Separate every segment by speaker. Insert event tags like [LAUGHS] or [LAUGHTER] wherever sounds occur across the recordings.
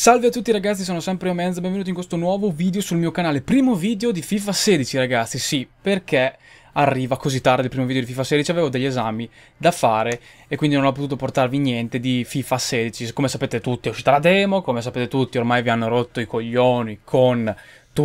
Speaker 1: Salve a tutti ragazzi, sono sempre Omenz e benvenuti in questo nuovo video sul mio canale. Primo video di FIFA 16 ragazzi, sì, perché arriva così tardi il primo video di FIFA 16, avevo degli esami da fare e quindi non ho potuto portarvi niente di FIFA 16. Come sapete tutti è uscita la demo, come sapete tutti ormai vi hanno rotto i coglioni con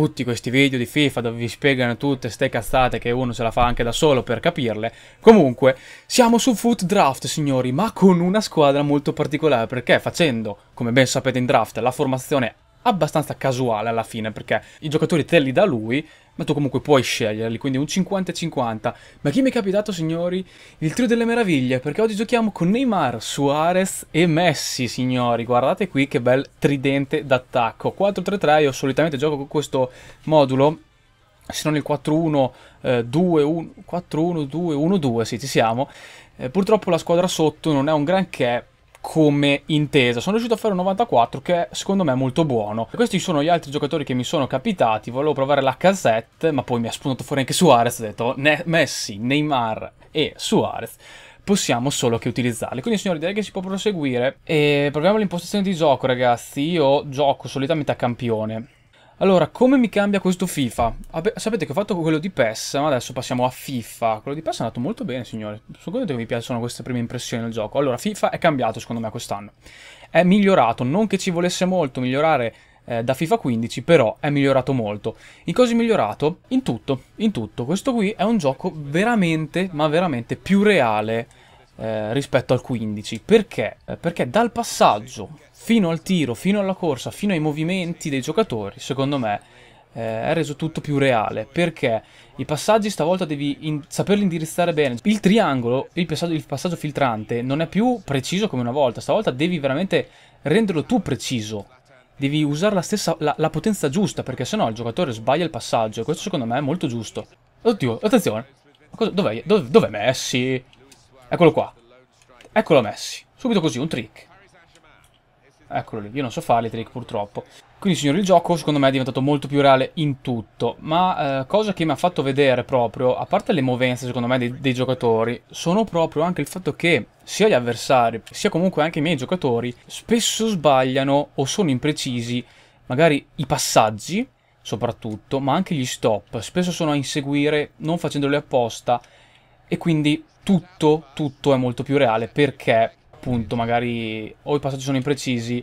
Speaker 1: tutti questi video di FIFA dove vi spiegano tutte ste cazzate che uno se la fa anche da solo per capirle. Comunque, siamo su Foot Draft, signori, ma con una squadra molto particolare, perché facendo, come ben sapete in draft, la formazione abbastanza casuale alla fine perché i giocatori te li dà lui ma tu comunque puoi sceglierli, quindi un 50-50. Ma chi mi è capitato, signori? Il trio delle meraviglie, perché oggi giochiamo con Neymar, Suarez e Messi, signori. Guardate qui che bel tridente d'attacco. 4-3-3, io solitamente gioco con questo modulo, se non il 4-1, 2-1, 4-1, 2-1-2, sì, ci siamo. Eh, purtroppo la squadra sotto non è un granché, come intesa. Sono riuscito a fare un 94 che secondo me è molto buono. Questi sono gli altri giocatori che mi sono capitati. Volevo provare la casette, ma poi mi ha spuntato fuori anche Suarez. Ho detto ne Messi, Neymar e Suarez possiamo solo che utilizzarli. Quindi signori direi che si può proseguire e proviamo l'impostazione di gioco ragazzi. Io gioco solitamente a campione. Allora, come mi cambia questo FIFA? Vabbè, sapete che ho fatto quello di PES, ma adesso passiamo a FIFA. Quello di PES è andato molto bene, signore. Sono contento che mi piacciono queste prime impressioni del gioco. Allora, FIFA è cambiato, secondo me, quest'anno. È migliorato, non che ci volesse molto migliorare eh, da FIFA 15, però è migliorato molto. In cosa è migliorato? In tutto, in tutto. Questo qui è un gioco veramente, ma veramente più reale eh, rispetto al 15. Perché? Eh, perché dal passaggio fino al tiro, fino alla corsa, fino ai movimenti dei giocatori, secondo me, eh, è reso tutto più reale. Perché i passaggi stavolta devi in saperli indirizzare bene. Il triangolo, il passaggio, il passaggio filtrante, non è più preciso come una volta. Stavolta devi veramente renderlo tu preciso devi usare la, stessa, la, la potenza giusta, perché sennò il giocatore sbaglia il passaggio, e questo secondo me è molto giusto. Oddio, attenzione! Dov'è, dov Messi? Eccolo qua. Eccolo Messi. Subito così, un trick. Eccolo lì. Io non so fare i trick purtroppo. Quindi signori, il gioco secondo me è diventato molto più reale in tutto, ma eh, cosa che mi ha fatto vedere proprio, a parte le movenze secondo me dei, dei, giocatori, sono proprio anche il fatto che sia gli avversari, sia comunque anche i miei giocatori, spesso sbagliano o sono imprecisi, magari i passaggi soprattutto, ma anche gli stop, spesso sono a inseguire non facendoli apposta e quindi tutto, tutto è molto più reale perché appunto magari o i passaggi sono imprecisi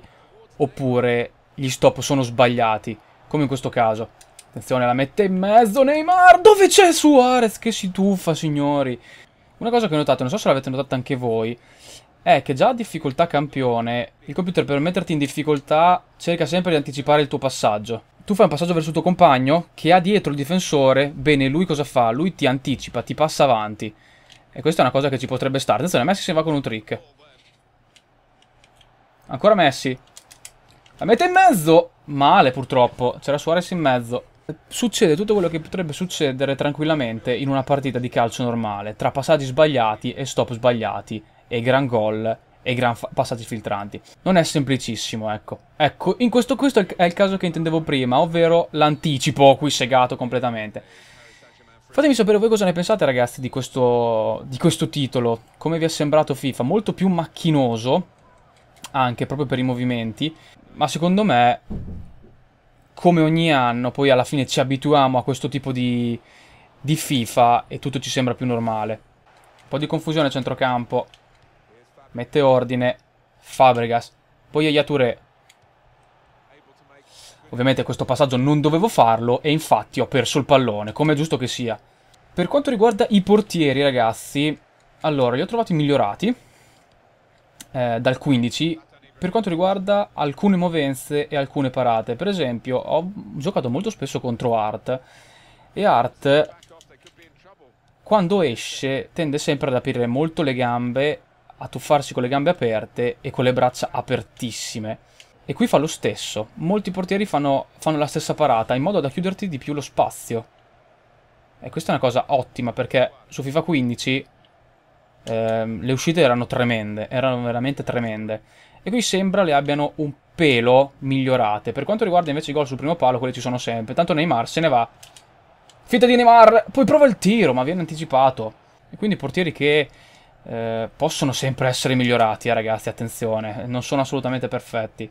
Speaker 1: oppure gli stop sono sbagliati, come in questo caso. Attenzione, la mette in mezzo Neymar, dove c'è Suarez che si tuffa signori? Una cosa che ho notato, non so se l'avete notata anche voi, è che già a difficoltà campione, il computer per metterti in difficoltà cerca sempre di anticipare il tuo passaggio tu fai un passaggio verso il tuo compagno che ha dietro il difensore, bene, lui cosa fa? Lui ti anticipa, ti passa avanti. E questa è una cosa che ci potrebbe stare. Attenzione, Messi se ne va con un trick. Ancora Messi. La mette in mezzo. Male purtroppo. C'era Suarez in mezzo. Succede tutto quello che potrebbe succedere tranquillamente in una partita di calcio normale. Tra passaggi sbagliati e stop sbagliati. E gran gol e gran passati filtranti. Non è semplicissimo, ecco. Ecco, in questo, questo è il, è il caso che intendevo prima, ovvero l'anticipo qui segato completamente. Fatemi sapere voi cosa ne pensate ragazzi di questo, di questo titolo, come vi è sembrato FIFA, molto più macchinoso, anche proprio per i movimenti, ma secondo me, come ogni anno, poi alla fine ci abituiamo a questo tipo di, di FIFA e tutto ci sembra più normale. Un po' di confusione a centrocampo, Mette ordine. Fabregas. Poi Ayature. Ovviamente questo passaggio non dovevo farlo e infatti ho perso il pallone, come è giusto che sia. Per quanto riguarda i portieri, ragazzi, allora, li ho trovati migliorati eh, dal 15 per quanto riguarda alcune movenze e alcune parate. Per esempio, ho giocato molto spesso contro Art e Art quando esce tende sempre ad aprire molto le gambe a tuffarsi con le gambe aperte e con le braccia apertissime. E qui fa lo stesso, molti portieri fanno, fanno la stessa parata in modo da chiuderti di più lo spazio. E questa è una cosa ottima perché su FIFA 15 ehm, le uscite erano tremende, erano veramente tremende. E qui sembra le abbiano un pelo migliorate. Per quanto riguarda invece i gol sul primo palo, quelli ci sono sempre. Tanto Neymar se ne va. Fitta di Neymar, poi prova il tiro, ma viene anticipato. E quindi portieri che eh, possono sempre essere migliorati, eh, ragazzi, attenzione, non sono assolutamente perfetti.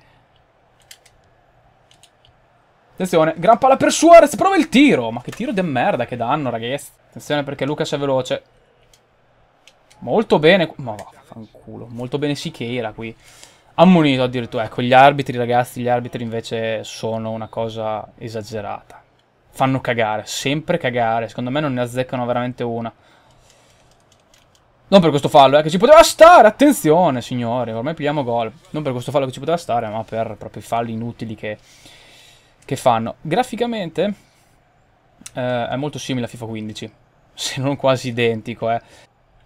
Speaker 1: Attenzione, gran palla per Suarez, prova il tiro! Ma che tiro di merda che danno, ragazzi. Attenzione perché Lucas è veloce. Molto bene, ma vaffanculo, molto bene Sicheira qui. Ammonito addirittura, ecco, gli arbitri, ragazzi, gli arbitri invece sono una cosa esagerata. Fanno cagare, sempre cagare, secondo me non ne azzeccano veramente una. Non per questo fallo, eh, che ci poteva stare, attenzione signore, ormai pigliamo gol. Non per questo fallo che ci poteva stare, ma per proprio i falli inutili che, che fanno. Graficamente eh, è molto simile a FIFA 15, [LAUGHS] se non quasi identico. Eh.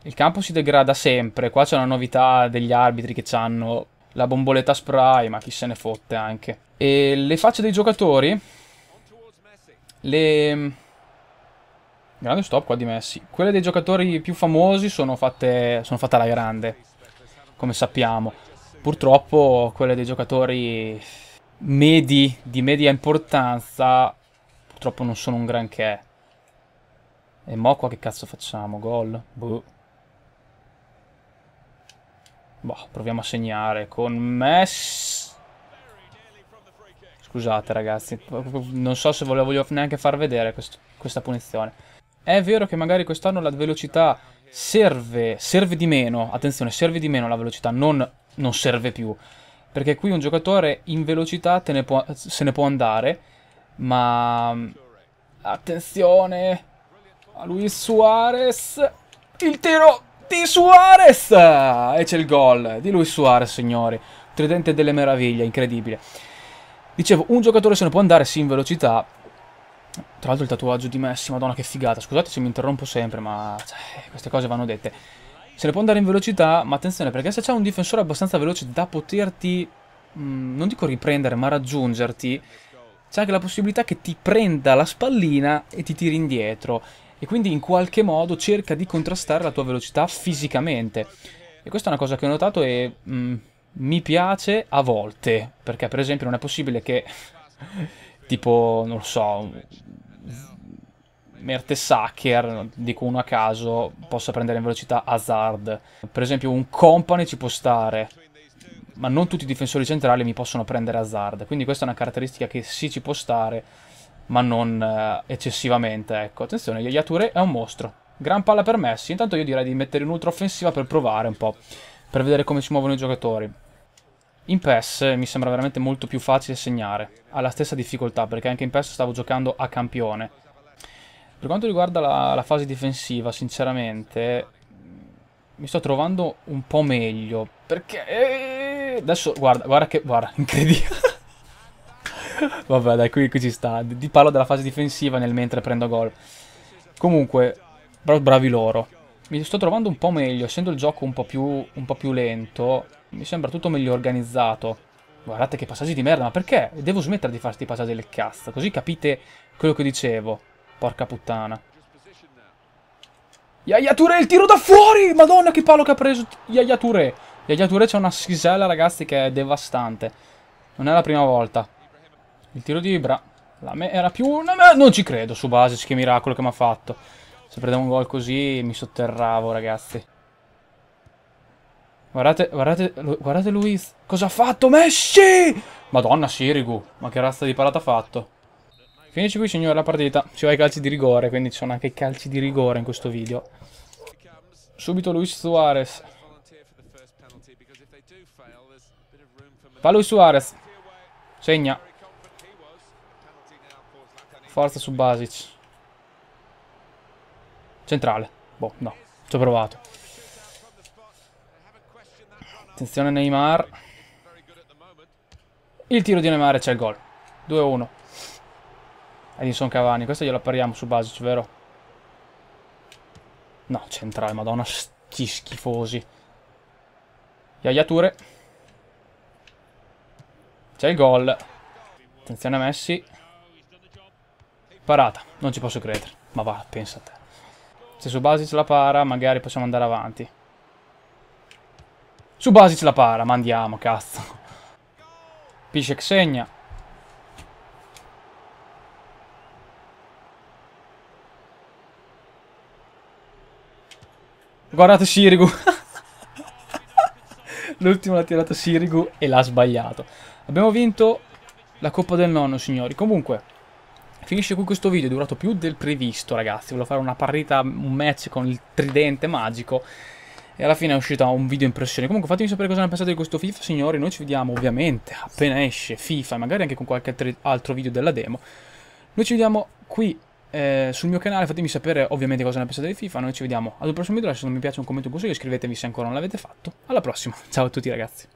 Speaker 1: Il campo si degrada sempre, qua c'è una novità degli arbitri che hanno la bomboletta spray, ma chi se ne fotte anche. E le facce dei giocatori, le Grande stop qua di Messi. Quelle dei giocatori più famosi sono fatte, sono fatte alla grande, come sappiamo. Purtroppo quelle dei giocatori medi, di media importanza, purtroppo non sono un granché. E mo qua che cazzo facciamo? Gol? Boh. Boh, proviamo a segnare con Messi. Scusate ragazzi, non so se volevo neanche far vedere questo, questa punizione. È vero che magari quest'anno la velocità serve, serve di meno, attenzione, serve di meno la velocità, non, non serve più, perché qui un giocatore in velocità ne può, se ne può andare, ma attenzione a Luis Suarez, il tiro di Suarez e c'è il gol di Luis Suarez signori, tridente delle meraviglie, incredibile. Dicevo, un giocatore se ne può andare sì in velocità, tra l'altro il tatuaggio di Messi, madonna che figata. Scusate se mi interrompo sempre, ma cioè, queste cose vanno dette. Se le può andare in velocità, ma attenzione, perché se c'è un difensore abbastanza veloce da poterti, mh, mm, non dico riprendere, ma raggiungerti, c'è anche la possibilità che ti prenda la spallina e ti tiri indietro. E quindi in qualche modo cerca di contrastare la tua velocità fisicamente. E questa è una cosa che ho notato e mh, mm, mi piace a volte, perché per esempio non è possibile che tipo, non lo so, Mertesacker, dico uno a caso, possa prendere in velocità Hazard. Per esempio un Company ci può stare, ma non tutti i difensori centrali mi possono prendere Hazard. Quindi questa è una caratteristica che sì ci può stare, ma non eh, eccessivamente. Ecco, attenzione, Yaya è un mostro. Gran palla per Messi, intanto io direi di mettere in ultra offensiva per provare un po', per vedere come si muovono i giocatori. In PES eh, mi sembra veramente molto più facile segnare, ha la stessa difficoltà perché anche in PES stavo giocando a campione. Per quanto riguarda la, la fase difensiva, sinceramente, mi sto trovando un po' meglio perché... Eh, adesso, guarda, guarda che... guarda, [LAUGHS] incredibile. Vabbè, dai, qui, qui, ci sta. Ti parlo della fase difensiva nel mentre prendo gol. Comunque, bravi loro mi sto trovando un po' meglio, essendo il gioco un po' più, un po più lento, mi sembra tutto meglio organizzato. Guardate che passaggi di merda, ma perché? Devo smettere di farti passaggi del cazzo, così capite quello che dicevo. Porca puttana. Yaya Touré, il tiro da fuori! Madonna che palo che ha preso Yaya Touré. Yaya Touré c'è una scisella, ragazzi, che è devastante. Non è la prima volta. Il tiro di Ibra. La me era più... Non ci credo su base, che miracolo che mi ha fatto. Se prendevo un gol così mi sotterravo, ragazzi. Guardate, guardate, guardate Luis. Cosa ha fatto Messi? Madonna, Sirigu. Ma che razza di parata ha fatto? Finisci qui, signore, la partita. Ci va i calci di rigore, quindi ci sono anche i calci di rigore in questo video. Subito Luis Suarez. Fa Luis Suarez. Segna. Forza su Basic. Centrale. Boh, no. Ci ho provato. Attenzione Neymar. Il tiro di Neymar e c'è il gol. 2-1. Edison Cavani. Questo glielo appariamo su Basic, vero? No, centrale. Madonna, sti schifosi. Iaiature. C'è il gol. Attenzione Messi. Parata. Non ci posso credere. Ma va, pensa a te. Se su Basic la para, magari possiamo andare avanti. Su Basic la para, mandiamo, cazzo. Piscek segna. Guardate Sirigu. [LAUGHS] L'ultimo l'ha tirato Sirigu e l'ha sbagliato. Abbiamo vinto la Coppa del Nonno, signori. Comunque... Finisce qui questo video, è durato più del previsto ragazzi, volevo fare una partita, un match con il tridente magico e alla fine è uscito un video impressione. Comunque fatemi sapere cosa ne pensate di questo FIFA signori, noi ci vediamo ovviamente appena esce FIFA e magari anche con qualche altro video della demo. Noi ci vediamo qui eh, sul mio canale, fatemi sapere ovviamente cosa ne pensate di FIFA, noi ci vediamo ad un prossimo video, lasciate un mi piace, un commento, un consiglio, iscrivetevi se ancora non l'avete fatto. Alla prossima, [LAUGHS] ciao a tutti ragazzi.